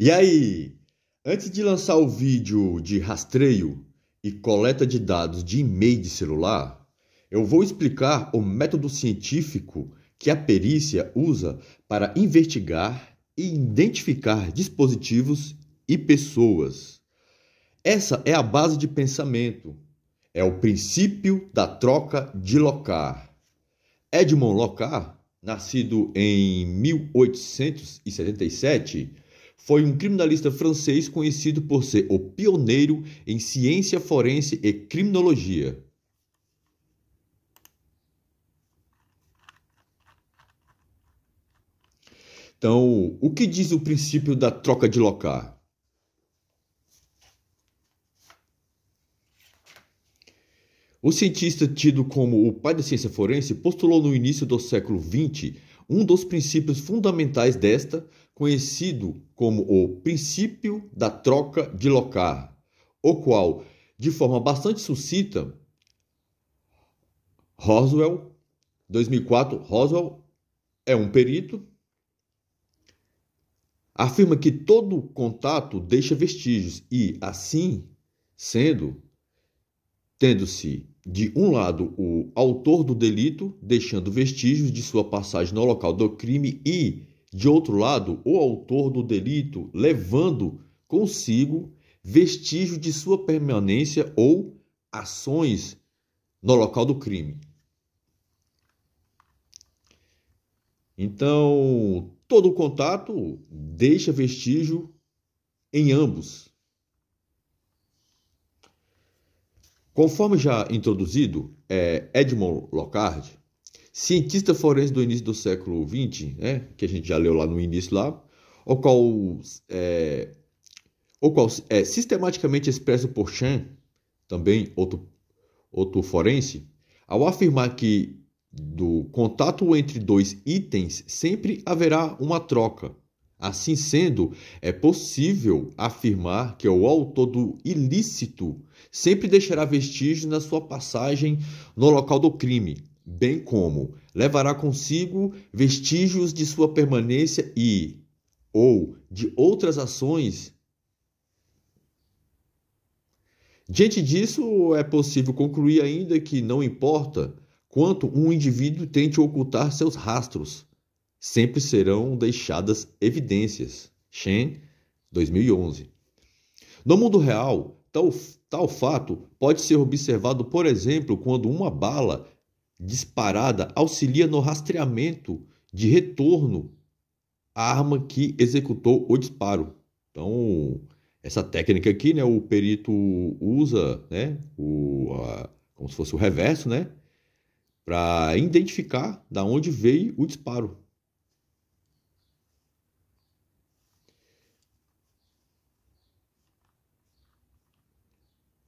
E aí? Antes de lançar o vídeo de rastreio e coleta de dados de e-mail de celular, eu vou explicar o método científico que a perícia usa para investigar e identificar dispositivos e pessoas. Essa é a base de pensamento, é o princípio da troca de locar. Edmond Locar, nascido em 1877, foi um criminalista francês conhecido por ser o pioneiro em ciência forense e criminologia. Então, o que diz o princípio da troca de locar? O cientista tido como o pai da ciência forense postulou no início do século XX um dos princípios fundamentais desta, conhecido como o princípio da troca de locar, o qual, de forma bastante sucinta, Roswell, 2004, Roswell é um perito, afirma que todo contato deixa vestígios e, assim sendo, tendo-se de um lado o autor do delito deixando vestígios de sua passagem no local do crime e, de outro lado, o autor do delito levando consigo vestígio de sua permanência ou ações no local do crime. Então, todo contato deixa vestígio em ambos. Conforme já introduzido, é Edmond Locard Cientista forense do início do século XX, né, que a gente já leu lá no início lá, o qual, é, o qual é sistematicamente expresso por Chan, também outro, outro forense, ao afirmar que do contato entre dois itens sempre haverá uma troca. Assim sendo, é possível afirmar que o autor do ilícito sempre deixará vestígios na sua passagem no local do crime, bem como levará consigo vestígios de sua permanência e ou de outras ações. Diante disso, é possível concluir ainda que não importa quanto um indivíduo tente ocultar seus rastros, sempre serão deixadas evidências. Shen, 2011. No mundo real, tal, tal fato pode ser observado, por exemplo, quando uma bala disparada auxilia no rastreamento de retorno à arma que executou o disparo. Então, essa técnica aqui, né, o perito usa, né, o, a, como se fosse o reverso, né, para identificar da onde veio o disparo.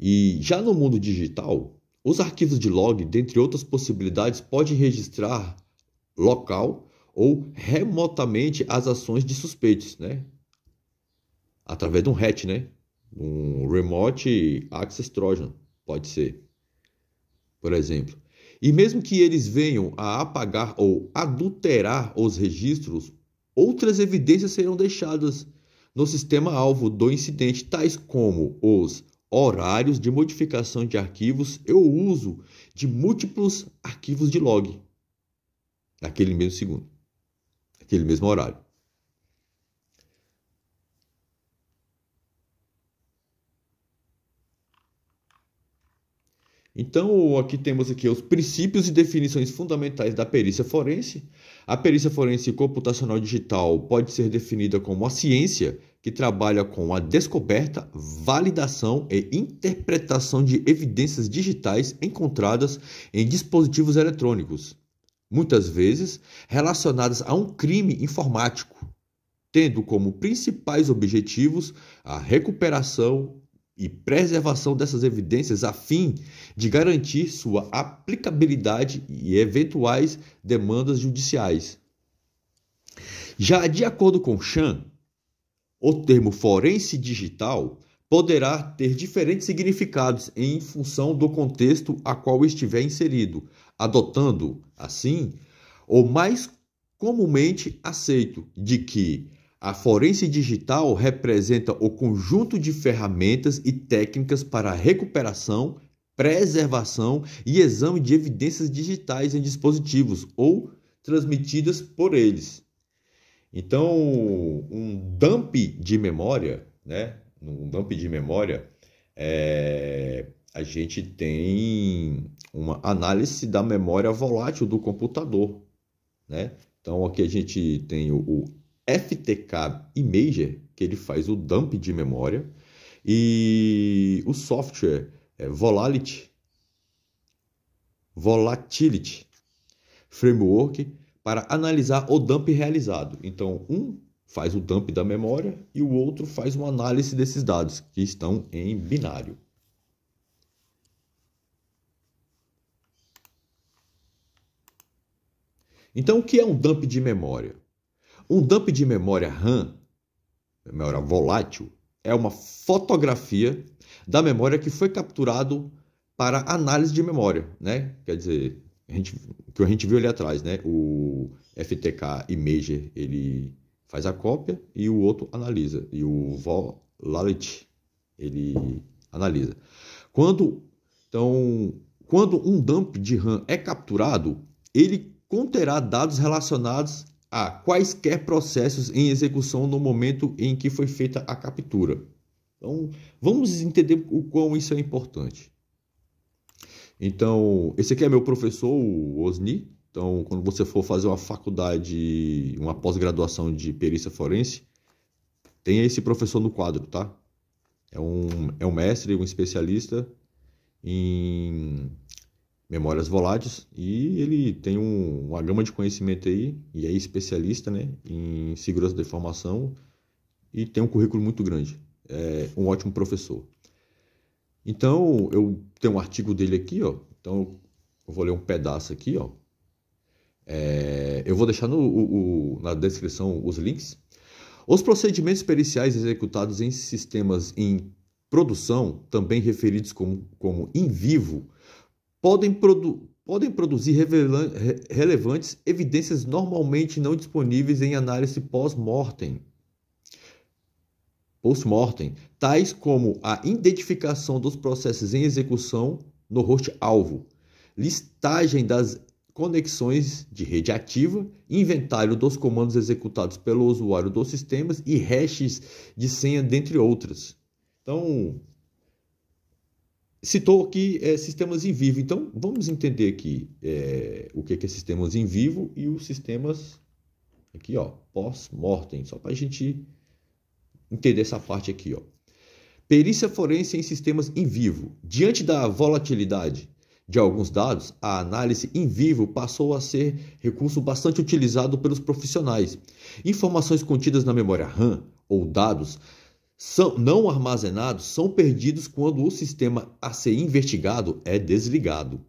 E já no mundo digital, os arquivos de log, dentre outras possibilidades, podem registrar local ou remotamente as ações de suspeitos, né? Através de um hatch, né? Um Remote Access Trojan, pode ser, por exemplo. E mesmo que eles venham a apagar ou adulterar os registros, outras evidências serão deixadas no sistema alvo do incidente, tais como os horários de modificação de arquivos e o uso de múltiplos arquivos de log naquele mesmo segundo, naquele mesmo horário. Então, aqui temos aqui os princípios e definições fundamentais da perícia forense. A perícia forense computacional digital pode ser definida como a ciência que trabalha com a descoberta, validação e interpretação de evidências digitais encontradas em dispositivos eletrônicos, muitas vezes relacionadas a um crime informático, tendo como principais objetivos a recuperação, e preservação dessas evidências a fim de garantir sua aplicabilidade e eventuais demandas judiciais. Já de acordo com Chan, o termo forense digital poderá ter diferentes significados em função do contexto a qual estiver inserido, adotando, assim, o mais comumente aceito de que a forense digital representa o conjunto de ferramentas e técnicas para recuperação, preservação e exame de evidências digitais em dispositivos ou transmitidas por eles. Então, um dump de memória, né? Um dump de memória, é... a gente tem uma análise da memória volátil do computador, né? Então, aqui a gente tem o, FTK Imager que ele faz o dump de memória, e o software é Volatility, Volatility Framework para analisar o dump realizado. Então, um faz o dump da memória e o outro faz uma análise desses dados que estão em binário. Então, o que é um dump de memória? Um dump de memória RAM, memória volátil, é uma fotografia da memória que foi capturado para análise de memória, né? Quer dizer, a gente, que a gente viu ali atrás, né? O FTK Imager, ele faz a cópia e o outro analisa. E o Volalit, ele analisa. Quando, então, quando um dump de RAM é capturado, ele conterá dados relacionados a. Quaisquer processos em execução no momento em que foi feita a captura. Então, vamos entender o quão isso é importante. Então, esse aqui é meu professor, o Osni. Então, quando você for fazer uma faculdade, uma pós-graduação de perícia forense, tenha esse professor no quadro, tá? É um, é um mestre, um especialista em memórias voláteis e ele tem um, uma gama de conhecimento aí e é especialista né, em segurança da informação e tem um currículo muito grande. É um ótimo professor. Então, eu tenho um artigo dele aqui, ó. Então, eu vou ler um pedaço aqui, ó. É, eu vou deixar no, o, o, na descrição os links. Os procedimentos periciais executados em sistemas em produção, também referidos como, como em vivo, podem, produ podem produzir re relevantes evidências normalmente não disponíveis em análise pós-mortem. Post-mortem, tais como a identificação dos processos em execução no host-alvo, listagem das conexões de rede ativa, inventário dos comandos executados pelo usuário dos sistemas e hashes de senha, dentre outras. Então, citou aqui é, sistemas em vivo. Então, vamos entender aqui é, o que é, sistemas em vivo e os sistemas aqui, ó, pós-mortem, só para a gente entender essa parte aqui, ó. Perícia forense em sistemas em vivo. Diante da volatilidade de alguns dados, a análise em vivo passou a ser recurso bastante utilizado pelos profissionais. Informações contidas na memória RAM ou dados são não armazenados são perdidos quando o sistema a ser investigado é desligado.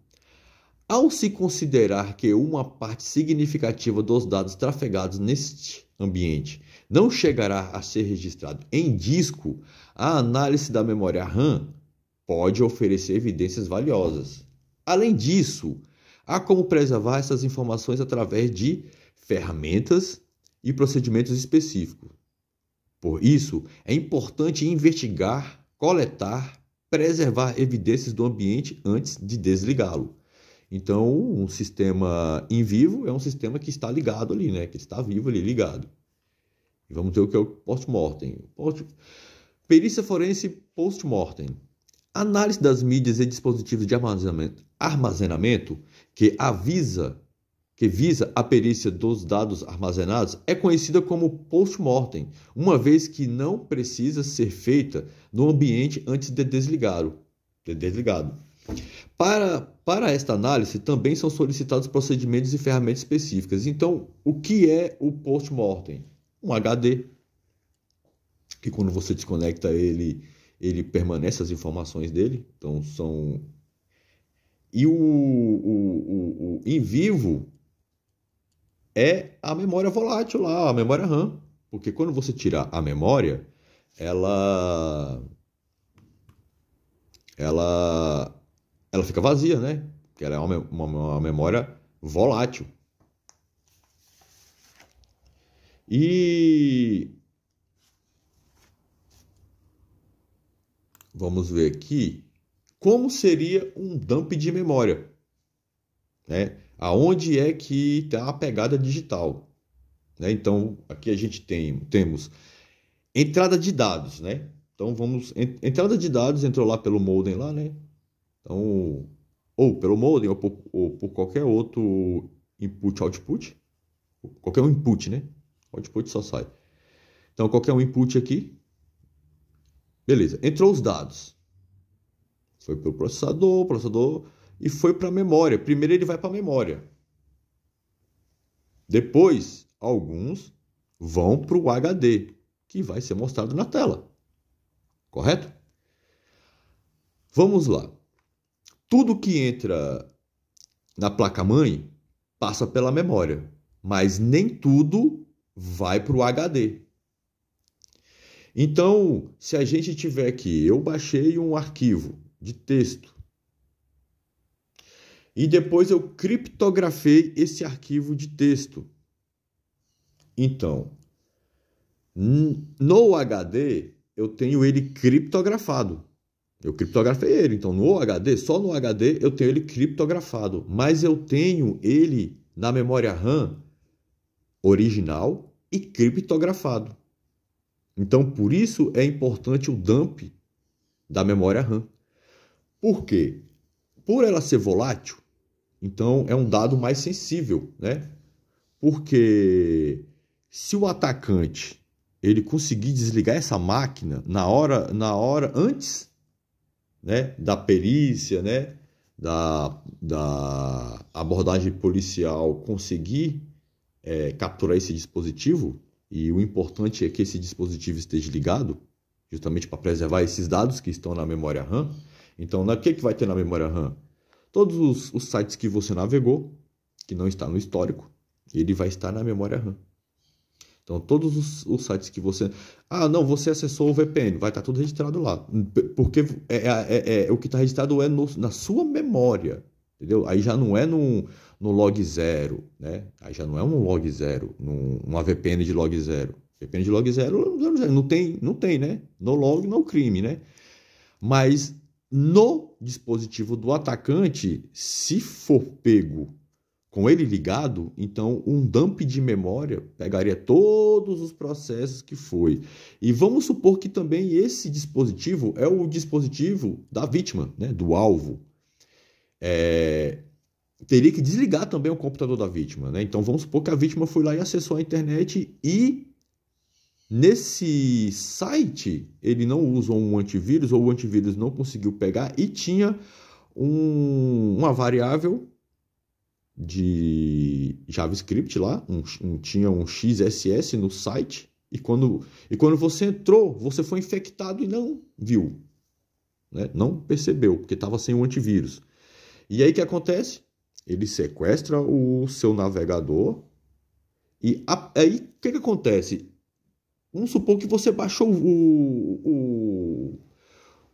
Ao se considerar que uma parte significativa dos dados trafegados neste ambiente não chegará a ser registrado em disco, a análise da memória RAM pode oferecer evidências valiosas. Além disso, há como preservar essas informações através de ferramentas e procedimentos específicos. Por isso, é importante investigar, coletar, preservar evidências do ambiente antes de desligá-lo. Então, um sistema em vivo é um sistema que está ligado ali, né? Que está vivo ali, ligado. E vamos ver o que é o post-mortem. Post... Perícia forense post-mortem. Análise das mídias e dispositivos de armazenamento, armazenamento que avisa que visa a perícia dos dados armazenados, é conhecida como post-mortem, uma vez que não precisa ser feita no ambiente antes de desligado. De desligado. Para, para esta análise, também são solicitados procedimentos e ferramentas específicas. Então, o que é o post-mortem? Um HD, que quando você desconecta ele, ele permanece as informações dele. Então, são e o, o, o, o, em vivo é a memória volátil lá, a memória RAM. Porque quando você tira a memória, ela ela ela fica vazia, né? Porque ela é uma, uma memória volátil. E vamos ver aqui como seria um dump de memória, né? aonde é que está a pegada digital. Né? Então, aqui a gente tem, temos entrada de dados, né? Então, vamos... Entrada de dados entrou lá pelo modem lá, né? Então, ou pelo modem ou por, ou por qualquer outro input-output. Qualquer um input, né? Output só sai. Então, qualquer um input aqui. Beleza, entrou os dados. Foi pelo processador, processador e foi para a memória. Primeiro ele vai para a memória. Depois, alguns vão para o HD, que vai ser mostrado na tela. Correto? Vamos lá. Tudo que entra na placa-mãe passa pela memória, mas nem tudo vai para o HD. Então, se a gente tiver aqui, eu baixei um arquivo de texto e depois eu criptografei esse arquivo de texto. Então, no HD eu tenho ele criptografado. Eu criptografei ele, então no HD, só no HD eu tenho ele criptografado, mas eu tenho ele na memória RAM original e criptografado. Então por isso é importante o dump da memória RAM. Por quê? Por ela ser volátil, então é um dado mais sensível, né? Porque se o atacante ele conseguir desligar essa máquina na hora, na hora antes, né, da perícia, né, da, da abordagem policial conseguir é, capturar esse dispositivo e o importante é que esse dispositivo esteja ligado, justamente para preservar esses dados que estão na memória RAM. Então, o que, é que vai ter na memória RAM? Todos os, os sites que você navegou, que não está no histórico, ele vai estar na memória RAM. Então, todos os, os, sites que você. Ah, não, você acessou o VPN, vai estar tudo registrado lá. Porque é, é, é, é o que está registrado é no, na sua memória. Entendeu? Aí já não é no, no log zero, né? Aí já não é um log zero, num, uma VPN de log zero. VPN de log zero, não tem, não tem, né? No log, no crime, né? Mas no dispositivo do atacante, se for pego com ele ligado, então um dump de memória pegaria todos os processos que foi. E vamos supor que também esse dispositivo é o dispositivo da vítima, né, do alvo. É, teria que desligar também o computador da vítima. Né? Então vamos supor que a vítima foi lá e acessou a internet e Nesse site, ele não usou um antivírus, ou o antivírus não conseguiu pegar, e tinha um, uma variável de JavaScript lá, um, um, tinha um XSS no site, e quando, e quando você entrou, você foi infectado e não viu, né? não percebeu, porque estava sem o antivírus. E aí o que acontece? Ele sequestra o seu navegador, e a, aí o que, que acontece? Vamos supor que você baixou o,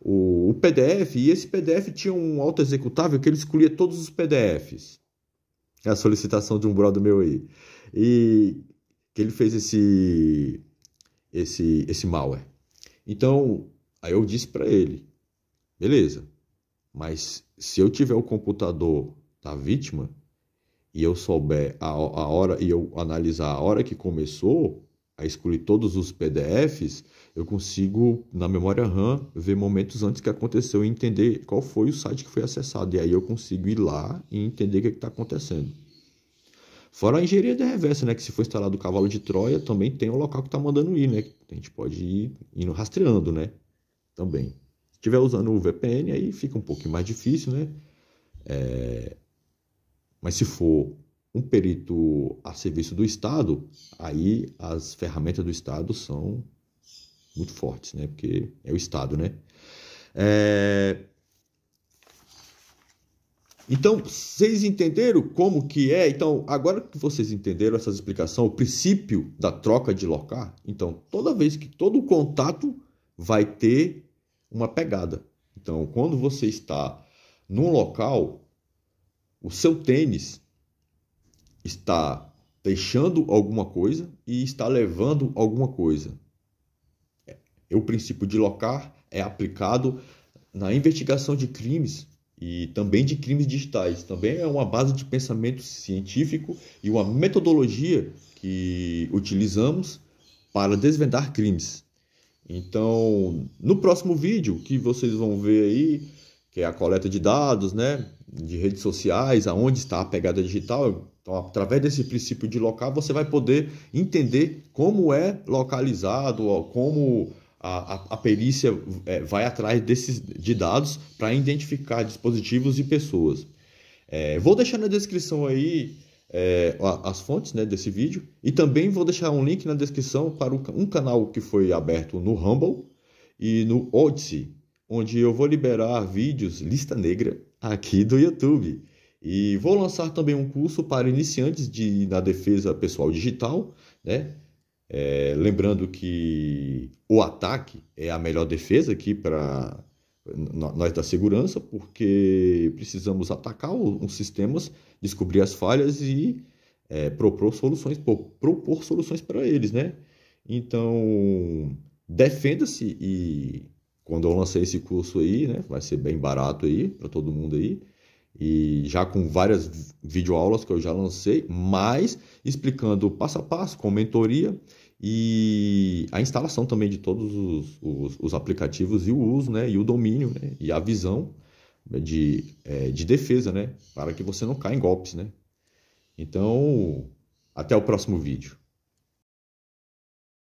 o, o, PDF e esse PDF tinha um auto-executável que ele excluía todos os PDFs. É a solicitação de um brother meu aí. E que ele fez esse, esse, esse malware. Então, aí eu disse para ele, beleza, mas se eu tiver o computador da vítima e eu souber a, a hora e eu analisar a hora que começou, a excluir todos os PDFs, eu consigo, na memória RAM, ver momentos antes que aconteceu e entender qual foi o site que foi acessado. E aí eu consigo ir lá e entender o que é está acontecendo. Fora a engenharia de reversa, né? Que se for instalado o cavalo de Troia, também tem o local que está mandando ir, né? A gente pode ir indo rastreando, né? Também. Se estiver usando o VPN, aí fica um pouquinho mais difícil, né? É... Mas se for um perito a serviço do Estado, aí as ferramentas do Estado são muito fortes, né? Porque é o Estado, né? É... Então, vocês entenderam como que é? Então, agora que vocês entenderam essas explicações o princípio da troca de locar, então, toda vez que todo contato vai ter uma pegada. Então, quando você está num local, o seu tênis está deixando alguma coisa e está levando alguma coisa. É, o princípio de locar é aplicado na investigação de crimes e também de crimes digitais. Também é uma base de pensamento científico e uma metodologia que utilizamos para desvendar crimes. Então, no próximo vídeo que vocês vão ver aí, que é a coleta de dados, né, de redes sociais, aonde está a pegada digital. Então, através desse princípio de local, você vai poder entender como é localizado, como a, a, a perícia é, vai atrás desses de dados para identificar dispositivos e pessoas. É, vou deixar na descrição aí é, as fontes né, desse vídeo e também vou deixar um link na descrição para um canal que foi aberto no Humble e no Odyssey onde eu vou liberar vídeos lista negra aqui do YouTube. E vou lançar também um curso para iniciantes de, na defesa pessoal digital, né? É, lembrando que o ataque é a melhor defesa aqui para nós da segurança, porque precisamos atacar os sistemas, descobrir as falhas e é, propor soluções, propor soluções para eles, né? Então defenda-se e quando eu lancei esse curso aí, né, vai ser bem barato aí para todo mundo aí, e já com várias videoaulas que eu já lancei, mas explicando passo a passo, com mentoria e a instalação também de todos os, os, os aplicativos e o uso, né, e o domínio, né, e a visão de, é, de defesa, né, para que você não caia em golpes, né. Então, até o próximo vídeo.